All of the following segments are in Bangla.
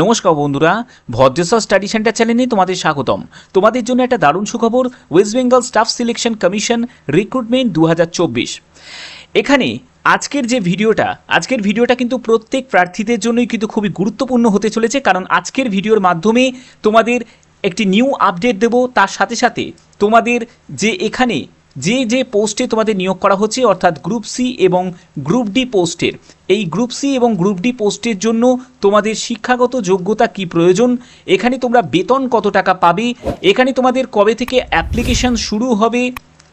নমস্কার বন্ধুরা ভদ্রেশ্বর স্টাডি সেন্টার চ্যানেলে তোমাদের স্বাগতম তোমাদের জন্য একটা দারুণ সুখবর West Bengal staff selection commission recruitment দু এখানে আজকের যে ভিডিওটা আজকের ভিডিওটা কিন্তু প্রত্যেক প্রার্থীদের জন্যই কিন্তু খুবই গুরুত্বপূর্ণ হতে চলেছে কারণ আজকের ভিডিওর মাধ্যমে তোমাদের একটি নিউ আপডেট দেব তার সাথে সাথে তোমাদের যে এখানে যে যে পোস্টে তোমাদের নিয়োগ করা হচ্ছে অর্থাৎ গ্রুপ সি এবং গ্রুপ ডি পোস্টের এই গ্রুপ সি এবং গ্রুপ ডি পোস্টের জন্য তোমাদের শিক্ষাগত যোগ্যতা কি প্রয়োজন এখানে তোমরা বেতন কত টাকা পাবে এখানে তোমাদের কবে থেকে অ্যাপ্লিকেশন শুরু হবে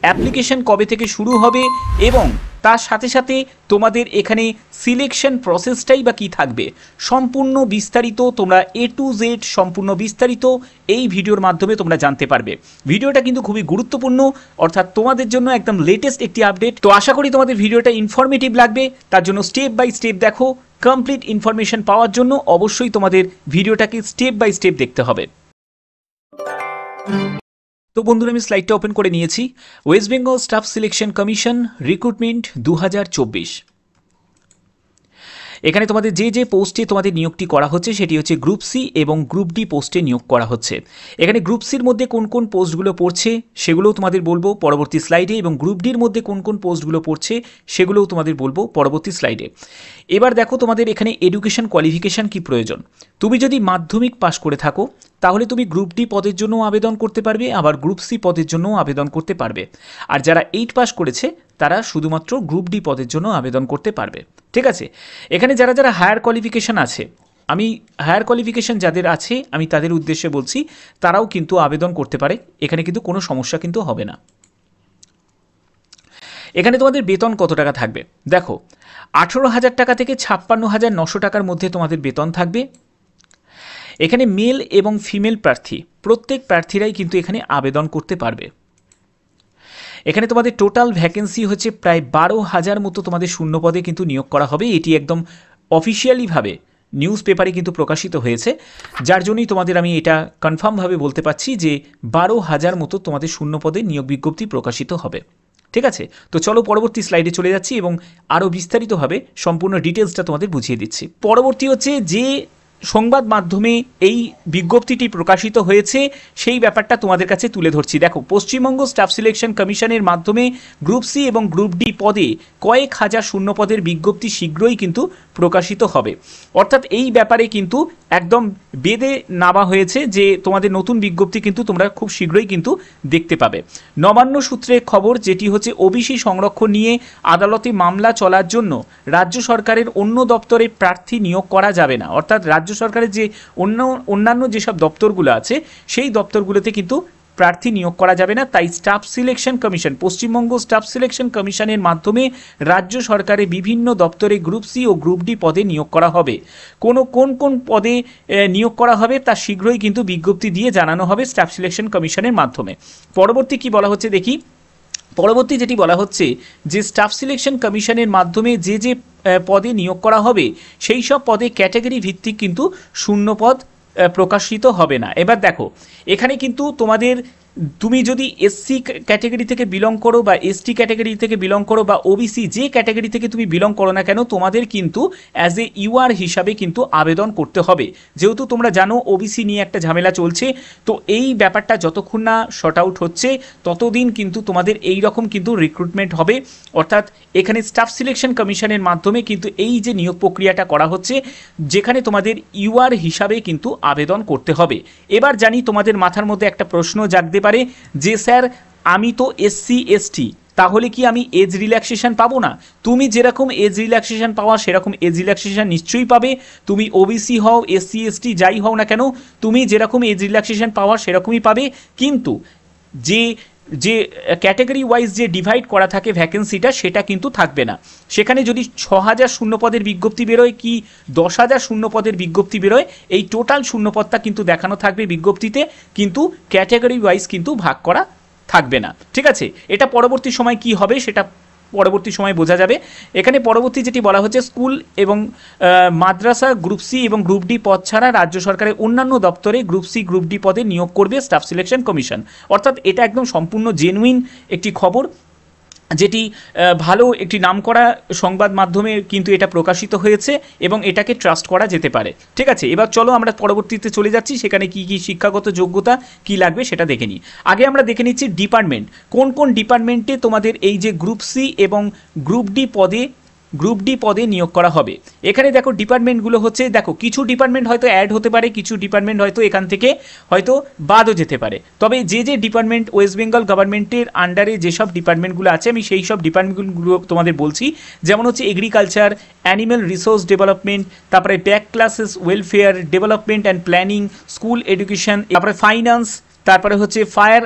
অ্যাপ্লিকেশন কবে থেকে শুরু হবে এবং তার সাথে সাথে তোমাদের এখানে সিলেকশন প্রসেসটাই বা কী থাকবে সম্পূর্ণ বিস্তারিত তোমরা এ টু জেড সম্পূর্ণ বিস্তারিত এই ভিডিওর মাধ্যমে তোমরা জানতে পারবে ভিডিওটা কিন্তু খুবই গুরুত্বপূর্ণ অর্থাৎ তোমাদের জন্য একদম লেটেস্ট একটি আপডেট তো আশা করি তোমাদের ভিডিওটা ইনফরমেটিভ লাগবে তার জন্য স্টেপ বাই স্টেপ দেখো কমপ্লিট ইনফরমেশন পাওয়ার জন্য অবশ্যই তোমাদের ভিডিওটাকে স্টেপ বাই স্টেপ দেখতে হবে তো বন্ধুরা আমি স্লাইডটা ওপেন করে নিয়েছি West Bengal staff selection commission recruitment দু এখানে তোমাদের যে যে পোস্টে তোমাদের নিয়োগটি করা হচ্ছে সেটি হচ্ছে গ্রুপ সি এবং গ্রুপ ডি পোস্টে নিয়োগ করা হচ্ছে এখানে গ্রুপ সির মধ্যে কোন কোন পোস্টগুলো পড়ছে সেগুলোও তোমাদের বলবো পরবর্তী স্লাইডে এবং গ্রুপ ডির মধ্যে কোন কোন পোস্টগুলো পড়ছে সেগুলোও তোমাদের বলবো পরবর্তী স্লাইডে এবার দেখো তোমাদের এখানে এডুকেশন কোয়ালিফিকেশান কি প্রয়োজন তুমি যদি মাধ্যমিক পাশ করে থাকো তাহলে তুমি গ্রুপ ডি পদের জন্য আবেদন করতে পারবে আবার গ্রুপ সি পদের জন্যও আবেদন করতে পারবে আর যারা এইট পাস করেছে তারা শুধুমাত্র গ্রুপ ডি পদের জন্য আবেদন করতে পারবে ঠিক আছে এখানে যারা যারা হায়ার কোয়ালিফিকেশান আছে আমি হায়ার কোয়ালিফিকেশান যাদের আছে আমি তাদের উদ্দেশ্যে বলছি তারাও কিন্তু আবেদন করতে পারে এখানে কিন্তু কোনো সমস্যা কিন্তু হবে না এখানে তোমাদের বেতন কত টাকা থাকবে দেখো আঠেরো হাজার টাকা থেকে ছাপ্পান্ন হাজার নশো টাকার মধ্যে তোমাদের বেতন থাকবে এখানে মেল এবং ফিমেল প্রার্থী প্রত্যেক প্রার্থীরাই কিন্তু এখানে আবেদন করতে পারবে এখানে তোমাদের টোটাল ভ্যাকেন্সি হচ্ছে প্রায় বারো হাজার মতো তোমাদের শূন্য পদে কিন্তু নিয়োগ করা হবে এটি একদম অফিসিয়ালিভাবে নিউজ পেপারে কিন্তু প্রকাশিত হয়েছে যার জন্যই তোমাদের আমি এটা কনফার্মভাবে বলতে পারছি যে বারো হাজার মতো তোমাদের শূন্য পদে নিয়োগ বিজ্ঞপ্তি প্রকাশিত হবে ঠিক আছে তো চলো পরবর্তী স্লাইডে চলে যাচ্ছি এবং আরও বিস্তারিতভাবে সম্পূর্ণ ডিটেলসটা তোমাদের বুঝিয়ে দিচ্ছি পরবর্তী হচ্ছে যে সংবাদ মাধ্যমে এই বিজ্ঞপ্তিটি প্রকাশিত হয়েছে সেই ব্যাপারটা তোমাদের কাছে তুলে ধরছি দেখো পশ্চিমবঙ্গ স্টাফ সিলেকশন কমিশনের মাধ্যমে গ্রুপ সি এবং গ্রুপ ডি পদে কয়েক হাজার শূন্য পদের বিজ্ঞপ্তি শীঘ্রই কিন্তু প্রকাশিত হবে অর্থাৎ এই ব্যাপারে কিন্তু একদম বেদে নামা হয়েছে যে তোমাদের নতুন বিজ্ঞপ্তি কিন্তু তোমরা খুব শীঘ্রই কিন্তু দেখতে পাবে নবান্ন সূত্রে খবর যেটি হচ্ছে ওবিসি সংরক্ষণ নিয়ে আদালতে মামলা চলার জন্য রাজ্য সরকারের অন্য দপ্তরে প্রার্থী নিয়োগ করা যাবে না অর্থাৎ রাজ্য সরকারের যে অন্য অন্যান্য যেসব দপ্তরগুলো আছে সেই দপ্তরগুলোতে কিন্তু প্রার্থী নিয়োগ করা যাবে না তাই staff selection commission Paschimbanga staff selection কমিশনের মাধ্যমে রাজ্য সরকারে বিভিন্ন দপ্তরে গ্রুপ সি ও গ্রুপ ডি পদে নিয়োগ করা হবে কোন কোন কোন পদে নিয়োগ করা হবে তা শীঘ্রই কিন্তু বিজ্ঞপ্তি দিয়ে জানানো হবে স্টাফ সিলেকশন কমিশনের মাধ্যমে পরবর্তী কি বলা হচ্ছে দেখি পরবর্তী যেটি বলা হচ্ছে যে স্টাফ সিলেকশন কমিশনের মাধ্যমে যে যে পদে নিয়োগ করা হবে সেই সব পদে ক্যাটাগরি ভিত্তিক কিন্তু শূন্য পদ প্রকাশিত হবে না এবার দেখো এখানে কিন্তু তোমাদের তুমি যদি এসসি ক্যাটাগরি থেকে বিলং করো বা এসটি ক্যাটাগরি থেকে বিলং করো বা ওবিসি যে ক্যাটাগরি থেকে তুমি বিলং করো না কেন তোমাদের কিন্তু অ্যাজ এ ইউআর হিসাবে কিন্তু আবেদন করতে হবে যেহেতু তোমরা জানো ওবিসি নিয়ে একটা ঝামেলা চলছে তো এই ব্যাপারটা যতক্ষণ না শর্ট আউট হচ্ছে ততদিন কিন্তু তোমাদের এই রকম কিন্তু রিক্রুটমেন্ট হবে অর্থাৎ এখানে স্টাফ সিলেকশন কমিশনের মাধ্যমে কিন্তু এই যে নিয়োগ প্রক্রিয়াটা করা হচ্ছে যেখানে তোমাদের ইউআর হিসাবে কিন্তু আবেদন করতে হবে এবার জানি তোমাদের মাথার মধ্যে একটা প্রশ্ন জাগতে পারে যে স্যার আমি তো এসসি এসটি তাহলে কি আমি এজ রিল্যাক্সেশন পাবো না তুমি যেরকম এজ রিল্যাক্সেশন পাওয়া সেরকম এজ রিল্যাক্সেশন নিশ্চয়ই পাবে তুমি ওবিসি হও এসসি এসটি যাই হও না কেন তুমি যেরকম এজ রিল্যাক্সেশন পাওয়া সেরকমই পাবে কিন্তু যে যে ক্যাটাগরি ওয়াইজ যে ডিভাইড করা থাকে ভ্যাকেন্সিটা সেটা কিন্তু থাকবে না সেখানে যদি ছ হাজার শূন্যপদের বিজ্ঞপ্তি বেরোয় কি দশ হাজার শূন্যপদের বিজ্ঞপ্তি বেরোয় এই টোটাল শূন্যপদটা কিন্তু দেখানো থাকবে বিজ্ঞপ্তিতে কিন্তু ক্যাটাগরি ওয়াইজ কিন্তু ভাগ করা থাকবে না ঠিক আছে এটা পরবর্তী সময় কি হবে সেটা পরবর্তী সময় বোঝা যাবে এখানে পরবর্তী যেটি বলা হচ্ছে স্কুল এবং মাদ্রাসা গ্রুপ সি এবং গ্রুপ ডি পদ ছাড়া রাজ্য সরকারের অন্যান্য দপ্তরে গ্রুপ সি গ্রুপ ডি পদে নিয়োগ করবে স্টাফ সিলেকশন কমিশন অর্থাৎ এটা একদম সম্পূর্ণ জেনুইন একটি খবর যেটি ভালো একটি নামকরা সংবাদ মাধ্যমে কিন্তু এটা প্রকাশিত হয়েছে এবং এটাকে ট্রাস্ট করা যেতে পারে ঠিক আছে এবার চলো আমরা পরবর্তীতে চলে যাচ্ছি সেখানে কি কি শিক্ষাগত যোগ্যতা কি লাগবে সেটা দেখে নিই আগে আমরা দেখে নিচ্ছি ডিপার্টমেন্ট কোন কোন ডিপার্টমেন্টে তোমাদের এই যে গ্রুপ সি এবং গ্রুপ ডি পদে গ্রুপ ডি পদে নিয়োগ করা হবে এখানে দেখো ডিপার্টমেন্টগুলো হচ্ছে দেখো কিছু ডিপার্টমেন্ট হয়তো অ্যাড হতে পারে কিছু ডিপার্টমেন্ট হয়তো এখান থেকে হয়তো বাদও যেতে পারে তবে যে যে ডিপার্টমেন্ট ওয়েস্ট বেঙ্গল গভর্নমেন্টের আন্ডারে যেসব ডিপার্টমেন্টগুলো আছে আমি সেই সব ডিপার্টমেন্টগুলো তোমাদের বলছি যেমন হচ্ছে এগ্রিকালচার অ্যানিম্যাল রিসোর্স ডেভেলপমেন্ট তারপরে back classes welfare development and planning school education তারপরে ফাইন্যান্স তারপরে হচ্ছে fire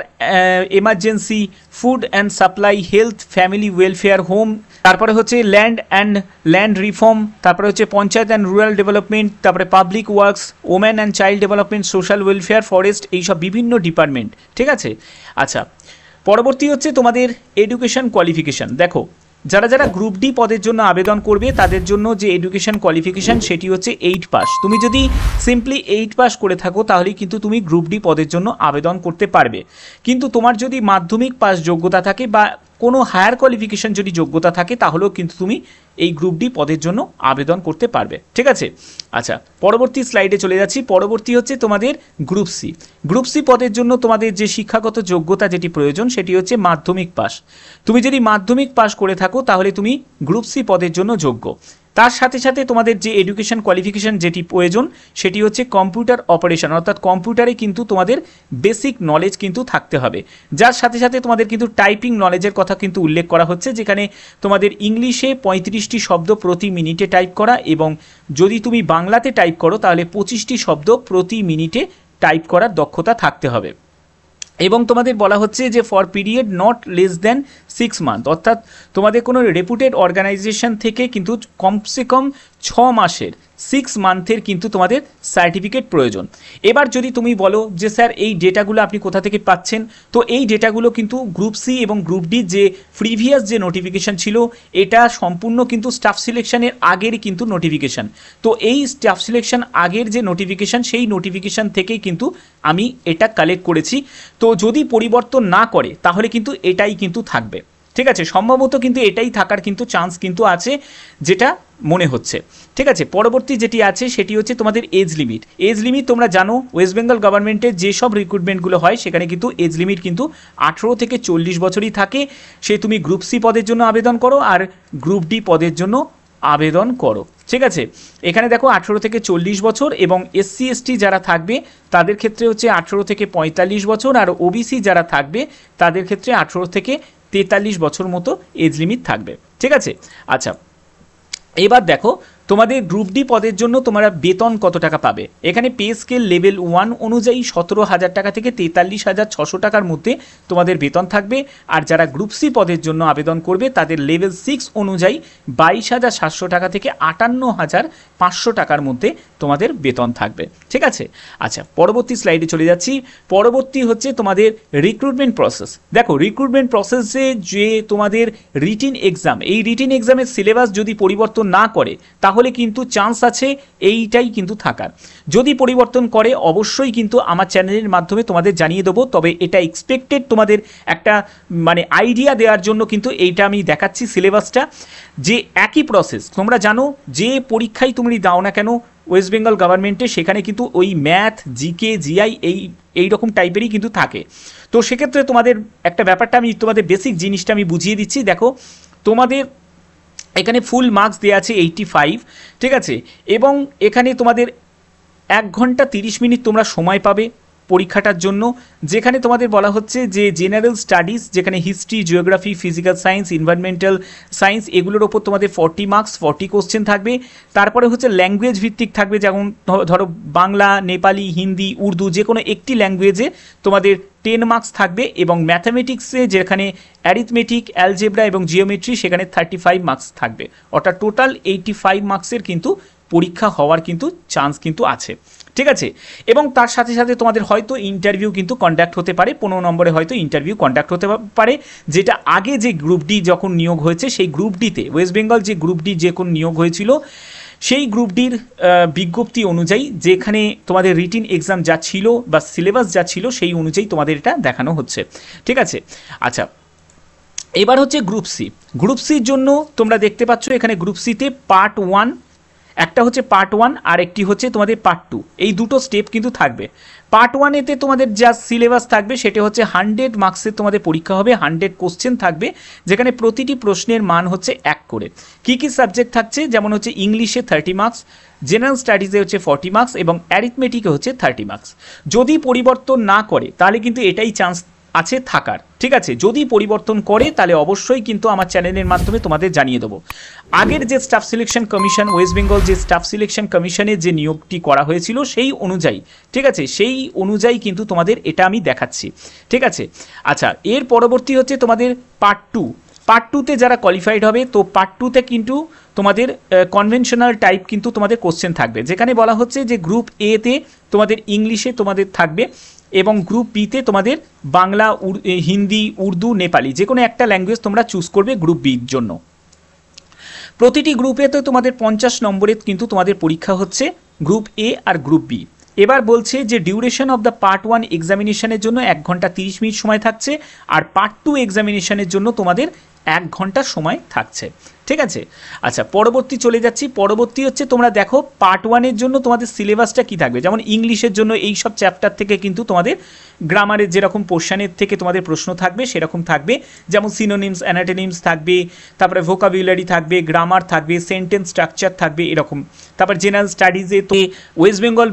emergency food and supply health family welfare home তারপরে হচ্ছে ল্যান্ড অ্যান্ড ল্যান্ড রিফর্ম তারপরে হচ্ছে পঞ্চায়েত অ্যান্ড রুরাল ডেভেলপমেন্ট তারপরে public works woman and child development social welfare forest এইসব বিভিন্ন ডিপার্টমেন্ট ঠিক আছে আচ্ছা পরবর্তী হচ্ছে তোমাদের এডুকেশন কোয়ালিফিকেশান দেখো যারা যারা গ্রুপ ডি পদের জন্য আবেদন করবে তাদের জন্য যে এডুকেশন কোয়ালিফিকেশান সেটি হচ্ছে এইট পাস তুমি যদি সিম্পলি এইট পাস করে থাকো তাহলে কিন্তু তুমি গ্রুপ ডি পদের জন্য আবেদন করতে পারবে কিন্তু তোমার যদি মাধ্যমিক পাস যোগ্যতা থাকে বা কোনো হায়ার কোয়ালিফিকেশন যদি যোগ্যতা থাকে তাহলেও কিন্তু তুমি এই গ্রুপ ডি পদের জন্য আবেদন করতে পারবে ঠিক আছে আচ্ছা পরবর্তী স্লাইডে চলে যাচ্ছি পরবর্তী হচ্ছে তোমাদের গ্রুপ সি গ্রুপ সি পদের জন্য তোমাদের যে শিক্ষাগত যোগ্যতা যেটি প্রয়োজন সেটি হচ্ছে মাধ্যমিক পাস তুমি যদি মাধ্যমিক পাস করে থাকো তাহলে তুমি গ্রুপ সি পদের জন্য যোগ্য তার সাথে সাথে তোমাদের যে এডুকেশন কোয়ালিফিকেশান যেটি প্রয়োজন সেটি হচ্ছে কম্পিউটার অপারেশন অর্থাৎ কম্পিউটারে কিন্তু তোমাদের বেসিক নলেজ কিন্তু থাকতে হবে যার সাথে সাথে তোমাদের কিন্তু টাইপিং নলেজের কথা কিন্তু উল্লেখ করা হচ্ছে যেখানে তোমাদের ইংলিশে পঁয়ত্রিশটি শব্দ প্রতি মিনিটে টাইপ করা এবং যদি তুমি বাংলাতে টাইপ করো তাহলে পঁচিশটি শব্দ প্রতি মিনিটে টাইপ করার দক্ষতা থাকতে হবে এবং তোমাদের বলা হচ্ছে যে for period not less than six month অর্থাৎ তোমাদের কোনো রেপুটেড অর্গানাইজেশন থেকে কিন্তু কমসে কম ছ মাসের সিক্স মান্থের কিন্তু তোমাদের সার্টিফিকেট প্রয়োজন এবার যদি তুমি বলো যে স্যার এই ডেটাগুলো আপনি কোথা থেকে পাচ্ছেন তো এই ডেটাগুলো কিন্তু গ্রুপ সি এবং গ্রুপ ডি যে প্রিভিয়াস যে নোটিফিকেশান ছিল এটা সম্পূর্ণ কিন্তু স্টাফ সিলেকশানের আগের কিন্তু নোটিফিকেশান তো এই স্টাফ সিলেকশান আগের যে নোটিফিকেশান সেই নোটিফিকেশান থেকেই কিন্তু আমি এটা কালেক্ট করেছি তো যদি পরিবর্তন না করে তাহলে কিন্তু এটাই কিন্তু থাকবে ঠিক আছে সম্ভবত কিন্তু এটাই থাকার কিন্তু চান্স কিন্তু আছে যেটা মনে হচ্ছে ঠিক আছে পরবর্তী যেটি আছে সেটি হচ্ছে তোমাদের এজ লিমিট এজ লিমিট তোমরা জানো ওয়েস্ট বেঙ্গল গভর্নমেন্টের যেসব রিক্রুটমেন্টগুলো হয় সেখানে কিন্তু এজ লিমিট কিন্তু আঠেরো থেকে চল্লিশ বছরই থাকে সে তুমি গ্রুপ সি পদের জন্য আবেদন করো আর গ্রুপ ডি পদের জন্য আবেদন করো ঠিক আছে এখানে দেখো আঠেরো থেকে চল্লিশ বছর এবং এসসি এসটি যারা থাকবে তাদের ক্ষেত্রে হচ্ছে আঠেরো থেকে পঁয়তাল্লিশ বছর আর ওবিসি যারা থাকবে তাদের ক্ষেত্রে আঠেরো থেকে তেতাল্লিশ বছর মতো এজ লিমিট থাকবে ঠিক আছে আচ্ছা এবার দেখো তোমাদের গ্রুপ ডি পদের জন্য তোমরা বেতন কত টাকা পাবে এখানে পে স্কেল লেভেল ওয়ান অনুযায়ী সতেরো হাজার টাকা থেকে তেতাল্লিশ হাজার ছশো টাকার মধ্যে তোমাদের বেতন থাকবে আর যারা গ্রুপ সি পদের জন্য আবেদন করবে তাদের লেভেল সিক্স অনুযায়ী বাইশ হাজার সাতশো টাকা থেকে আটান্ন হাজার পাঁচশো টাকার মধ্যে তোমাদের বেতন থাকবে ঠিক আছে আচ্ছা পরবর্তী স্লাইডে চলে যাচ্ছি পরবর্তী হচ্ছে তোমাদের রিক্রুটমেন্ট প্রসেস দেখো রিক্রুটমেন্ট প্রসেসে যে তোমাদের রিটিন এক্সাম এই রিটিন এক্সামের সিলেবাস যদি পরিবর্তন না করে তাহলে কিন্তু চান্স আছে এইটাই কিন্তু থাকার যদি পরিবর্তন করে অবশ্যই কিন্তু আমার চ্যানেলের মাধ্যমে তোমাদের জানিয়ে দেবো তবে এটা এক্সপেক্টেড তোমাদের একটা মানে আইডিয়া দেওয়ার জন্য কিন্তু এইটা আমি দেখাচ্ছি সিলেবাসটা যে একই প্রসেস তোমরা জানো যে পরীক্ষায় তুমি দাও না কেন ওয়েস্ট বেঙ্গল গভর্নমেন্টে সেখানে কিন্তু ওই ম্যাথ জিকে জিআই এই এই রকম টাইপেরই কিন্তু থাকে তো সেক্ষেত্রে তোমাদের একটা ব্যাপারটা আমি তোমাদের বেসিক জিনিসটা আমি বুঝিয়ে দিচ্ছি দেখো তোমাদের এখানে ফুল মার্কস দেওয়া আছে এইটটি ফাইভ ঠিক আছে এবং এখানে তোমাদের এক ঘন্টা তিরিশ মিনিট তোমরা সময় পাবে পরীক্ষাটার জন্য যেখানে তোমাদের বলা হচ্ছে যে জেনারেল স্টাডিজ যেখানে history geography physical science environmental science এগুলোর ওপর তোমাদের ফর্টি মার্কস ফর্টি কোশ্চেন থাকবে তারপরে হচ্ছে ল্যাঙ্গুয়েজ ভিত্তিক থাকবে যেমন ধরো বাংলা নেপালি হিন্দি উর্দু যে কোনো একটি ল্যাঙ্গুয়েজে তোমাদের টেন মার্কস থাকবে এবং ম্যাথামেটিক্সে যেখানে অ্যারিথমেটিক অ্যালজেব্রা এবং জিওমেট্রি সেখানে থার্টি ফাইভ মার্কস থাকবে অর্থাৎ টোটাল এইটি ফাইভ মার্কসের কিন্তু পরীক্ষা হওয়ার কিন্তু চান্স কিন্তু আছে ঠিক আছে এবং তার সাথে সাথে তোমাদের হয়তো ইন্টারভিউ কিন্তু কন্ডাক্ট হতে পারে পনেরো নম্বরে হয়তো ইন্টারভিউ কন্ডাক্ট হতে পারে যেটা আগে যে গ্রুপটি যখন নিয়োগ হয়েছে সেই গ্রুপটিতে ওয়েস্ট বেঙ্গল যে গ্রুপটি যখন নিয়োগ হয়েছিল সেই গ্রুপটির বিজ্ঞপ্তি অনুযায়ী যেখানে তোমাদের রিটিন এক্সাম যা ছিল বা সিলেবাস যা ছিল সেই অনুযায়ী তোমাদের এটা দেখানো হচ্ছে ঠিক আছে আচ্ছা এবার হচ্ছে গ্রুপ সি গ্রুপ সির জন্য তোমরা দেখতে পাচ্ছ এখানে গ্রুপ সিতে পার্ট ওয়ান একটা হচ্ছে পার্ট ওয়ান আর একটি হচ্ছে তোমাদের পার্ট টু এই দুটো স্টেপ কিন্তু থাকবে পার্ট ওয়ানেতে তোমাদের যা সিলেবাস থাকবে সেটা হচ্ছে হান্ড্রেড মার্কসের তোমাদের পরীক্ষা হবে হান্ড্রেড কোশ্চেন থাকবে যেখানে প্রতিটি প্রশ্নের মান হচ্ছে এক করে কি কি সাবজেক্ট থাকছে যেমন হচ্ছে ইংলিশে থার্টি মার্কস জেনারেল স্টাডিজে হচ্ছে ফর্টি মার্কস এবং অ্যারিথমেটিকে হচ্ছে থার্টি মার্কস যদি পরিবর্তন না করে তাহলে কিন্তু এটাই চান্স আছে থাকার ঠিক আছে যদি পরিবর্তন করে তাহলে অবশ্যই কিন্তু আমার চ্যানেলের মাধ্যমে তোমাদের জানিয়ে দেবো আগের যে staff selection commission West Bengal যে স্টাফ সিলেকশন কমিশনের যে নিয়োগটি করা হয়েছিল সেই অনুযায়ী ঠিক আছে সেই অনুযায়ী কিন্তু তোমাদের এটা আমি দেখাচ্ছি ঠিক আছে আচ্ছা এর পরবর্তী হচ্ছে তোমাদের পার্ট টু পার্ট টুতে যারা কোয়ালিফাইড হবে তো পার্ট টুতে কিন্তু তোমাদের কনভেনশনাল টাইপ কিন্তু তোমাদের কোশ্চেন থাকবে যেখানে বলা হচ্ছে যে গ্রুপ এতে তোমাদের ইংলিশে তোমাদের থাকবে এবং গ্রুপ বিতে তোমাদের বাংলা হিন্দি উর্দু নেপালি যে কোনো একটা ল্যাঙ্গুয়েজ তোমরা চুজ করবে গ্রুপ বির জন্য প্রতিটি গ্রুপে তো তোমাদের পঞ্চাশ নম্বরের কিন্তু তোমাদের পরীক্ষা হচ্ছে গ্রুপ এ আর গ্রুপ বি এবার বলছে যে duration of the part one এক্সামিনেশনের জন্য এক ঘন্টা তিরিশ মিনিট সময় থাকছে আর পার্ট টু এক্সামিনেশনের জন্য তোমাদের এক ঘন্টা সময় থাকছে ঠিক আছে আচ্ছা পরবর্তী চলে যাচ্ছি পরবর্তী হচ্ছে তোমরা দেখো পার্ট ওয়ানের জন্য তোমাদের সিলেবাসটা কি থাকবে যেমন ইংলিশের জন্য এই সব চ্যাপ্টার থেকে কিন্তু তোমাদের গ্রামারের যেরকম পোর্শানের থেকে তোমাদের প্রশ্ন থাকবে সেরকম থাকবে যেমন সিনোনিমস অ্যানাটেনিমস থাকবে তারপরে ভোকাবুলারি থাকবে গ্রামার থাকবে সেন্টেন্স স্ট্রাকচার থাকবে এরকম তারপর জেনারেল স্টাডিজে তো ওয়েস্ট বেঙ্গল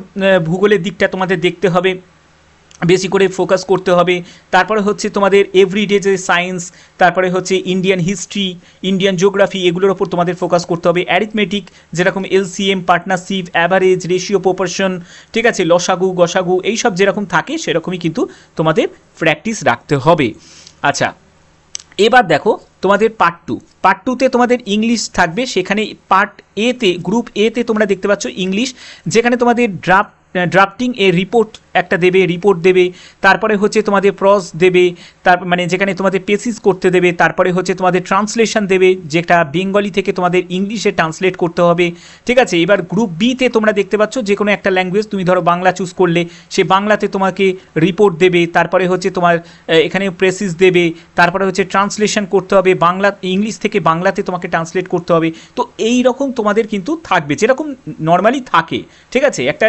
ভূগোলের দিকটা তোমাদের দেখতে হবে বেশি করে ফোকাস করতে হবে তারপরে হচ্ছে তোমাদের এভরিডে যে সায়েন্স তারপরে হচ্ছে ইন্ডিয়ান হিস্ট্রি ইন্ডিয়ান জিওগ্রাফি এগুলোর ওপর তোমাদের ফোকাস করতে হবে অ্যারিথমেটিক যেরকম LCM partnership average ratio proportion ঠিক আছে লসাগু গসাগু এইসব যেরকম থাকে সেরকমই কিন্তু তোমাদের প্র্যাকটিস রাখতে হবে আচ্ছা এবার দেখো তোমাদের পার্ট টু পার্ট টুতে তোমাদের ইংলিশ থাকবে সেখানে পার্ট এতে গ্রুপ এতে তোমরা দেখতে পাচ্ছ ইংলিশ যেখানে তোমাদের ড্রাফট ড্রাফটিং এ রিপোর্ট একটা দেবে রিপোর্ট দেবে তারপরে হচ্ছে তোমাদের প্রস দেবে তার মানে যেখানে তোমাদের পেসিস করতে দেবে তারপরে হচ্ছে তোমাদের ট্রান্সলেশন দেবে যেটা বেঙ্গলি থেকে তোমাদের ইংলিশে ট্রান্সলেট করতে হবে ঠিক আছে এবার গ্রুপ বিতে তোমরা দেখতে পাচ্ছ যে কোনো একটা ল্যাঙ্গুয়েজ তুমি ধরো বাংলা চুজ করলে সে বাংলাতে তোমাকে রিপোর্ট দেবে তারপরে হচ্ছে তোমার এখানে প্রেসিস দেবে তারপরে হচ্ছে ট্রান্সলেশন করতে হবে বাংলা ইংলিশ থেকে বাংলাতে তোমাকে ট্রান্সলেট করতে হবে তো এই রকম তোমাদের কিন্তু থাকবে যেরকম নর্মালি থাকে ঠিক আছে একটা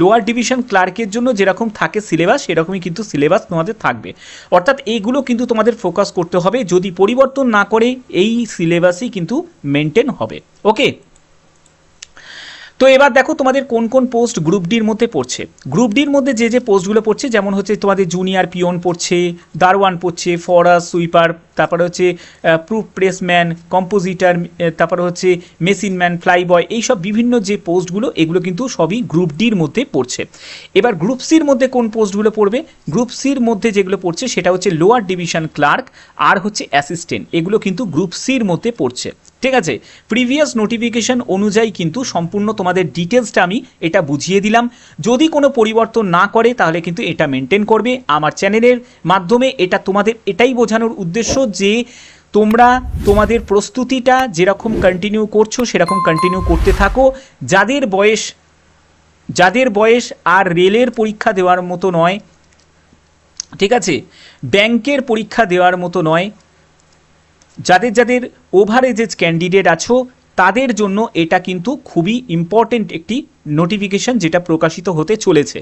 লোয়ার ডিভিশন ক্লার্কের জন্য যে যেরকম থাকে সিলেবাস সেরকমই কিন্তু সিলেবাস তোমাদের থাকবে অর্থাৎ এইগুলো কিন্তু তোমাদের ফোকাস করতে হবে যদি পরিবর্তন না করে এই সিলেবাসই কিন্তু মেনটেন হবে ওকে তো এবার দেখো তোমাদের কোন কোন পোস্ট গ্রুপ ডির মধ্যে পড়ছে গ্রুপ ডির মধ্যে যে যে পোস্টগুলো পড়ছে যেমন হচ্ছে তোমাদের জুনিয়র পিওন পড়ছে দারওয়ান পড়ছে ফরাস সুইপার তারপরে হচ্ছে প্রুফ প্রেসম্যান কম্পোজিটার তারপরে হচ্ছে মেশিন ম্যান ফ্লাইবয় এইসব বিভিন্ন যে পোস্টগুলো এগুলো কিন্তু সবই গ্রুপ ডির মধ্যে পড়ছে এবার গ্রুপ সির মধ্যে কোন পোস্টগুলো পড়বে গ্রুপ সির মধ্যে যেগুলো পড়ছে সেটা হচ্ছে লোয়ার ডিভিশন ক্লার্ক আর হচ্ছে অ্যাসিস্ট্যান্ট এগুলো কিন্তু গ্রুপ সির মধ্যে পড়ছে ঠিক আছে প্রিভিয়াস নোটিফিকেশন অনুযায়ী কিন্তু সম্পূর্ণ তোমাদের ডিটেলসটা আমি এটা বুঝিয়ে দিলাম যদি কোনো পরিবর্তন না করে তাহলে কিন্তু এটা মেনটেন করবে আমার চ্যানেলের মাধ্যমে এটা তোমাদের এটাই বোঝানোর উদ্দেশ্য যে তোমরা তোমাদের প্রস্তুতিটা যেরকম কন্টিনিউ করছো সেরকম কন্টিনিউ করতে থাকো যাদের বয়স যাদের বয়স আর রেলের পরীক্ষা দেওয়ার মতো নয় ঠিক আছে ব্যাংকের পরীক্ষা দেওয়ার মতো নয় যাদের যাদের ওভার এজেজ ক্যান্ডিডেট আছো তাদের জন্য এটা কিন্তু খুবই ইম্পর্টেন্ট একটি নোটিফিকেশন যেটা প্রকাশিত হতে চলেছে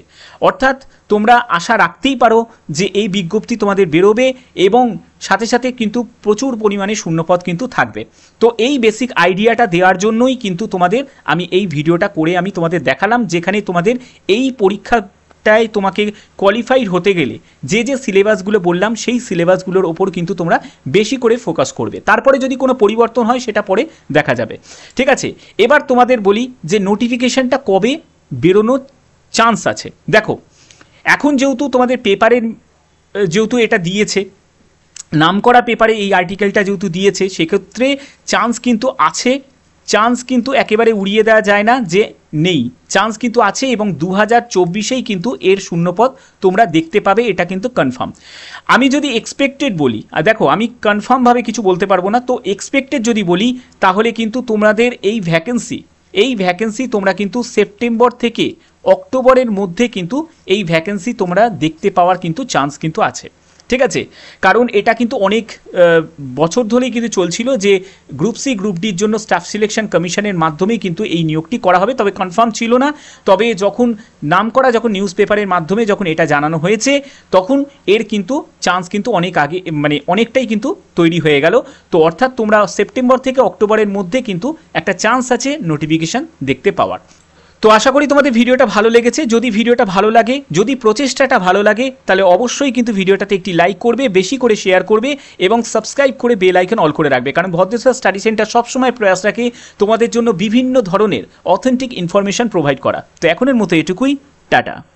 অর্থাৎ তোমরা আশা রাখতেই পারো যে এই বিজ্ঞপ্তি তোমাদের বেরোবে এবং সাথে সাথে কিন্তু প্রচুর পরিমাণে শূন্যপদ কিন্তু থাকবে তো এই বেসিক আইডিয়াটা দেওয়ার জন্যই কিন্তু তোমাদের আমি এই ভিডিওটা করে আমি তোমাদের দেখালাম যেখানে তোমাদের এই পরীক্ষা একটাই তোমাকে কোয়ালিফাইড হতে গেলে যে যে সিলেবাসগুলো বললাম সেই সিলেবাসগুলোর ওপর কিন্তু তোমরা বেশি করে ফোকাস করবে তারপরে যদি কোনো পরিবর্তন হয় সেটা পরে দেখা যাবে ঠিক আছে এবার তোমাদের বলি যে নোটিফিকেশানটা কবে বেরোনোর চান্স আছে দেখো এখন যেহেতু তোমাদের পেপারের যেহেতু এটা দিয়েছে নাম করা পেপারে এই আর্টিকেলটা যেহেতু দিয়েছে সেক্ষেত্রে চান্স কিন্তু আছে চান্স কিন্তু একেবারে উড়িয়ে দেওয়া যায় না যে নেই চান্স কিন্তু আছে এবং দু হাজার চব্বিশেই কিন্তু এর শূন্যপদ তোমরা দেখতে পাবে এটা কিন্তু কনফার্ম আমি যদি এক্সপেক্টেড বলি আর দেখো আমি কনফার্মভাবে কিছু বলতে পারবো না তো এক্সপেক্টেড যদি বলি তাহলে কিন্তু তোমাদের এই ভ্যাকেন্সি এই ভ্যাকেন্সি তোমরা কিন্তু সেপ্টেম্বর থেকে অক্টোবরের মধ্যে কিন্তু এই ভ্যাকেন্সি তোমরা দেখতে পাওয়ার কিন্তু চান্স কিন্তু আছে ঠিক আছে কারণ এটা কিন্তু অনেক বছর ধরেই কিন্তু চলছিল যে গ্রুপ সি গ্রুপ ডির জন্য স্টাফ সিলেকশন কমিশনের মাধ্যমেই কিন্তু এই নিয়োগটি করা হবে তবে কনফার্ম ছিল না তবে যখন নাম করা যখন নিউজ পেপারের মাধ্যমে যখন এটা জানানো হয়েছে তখন এর কিন্তু চান্স কিন্তু অনেক আগে মানে অনেকটাই কিন্তু তৈরি হয়ে গেল তো অর্থাৎ তোমরা সেপ্টেম্বর থেকে অক্টোবরের মধ্যে কিন্তু একটা চান্স আছে নোটিফিকেশান দেখতে পাওয়ার তো আশা করি তোমাদের ভিডিওটা ভালো লেগেছে যদি ভিডিওটা ভালো লাগে যদি প্রচেষ্টাটা ভালো লাগে তাহলে অবশ্যই কিন্তু ভিডিওটাতে একটি লাইক করবে বেশি করে শেয়ার করবে এবং সাবস্ক্রাইব করে বেল আইকন অল করে রাখবে কারণ ভদ্রেশ্বর স্টাডি সেন্টার সবসময় প্রয়াস রাখে তোমাদের জন্য বিভিন্ন ধরনের অথেন্টিক ইনফরমেশন প্রোভাইড করা তো এখনের মতো এটুকুই টাটা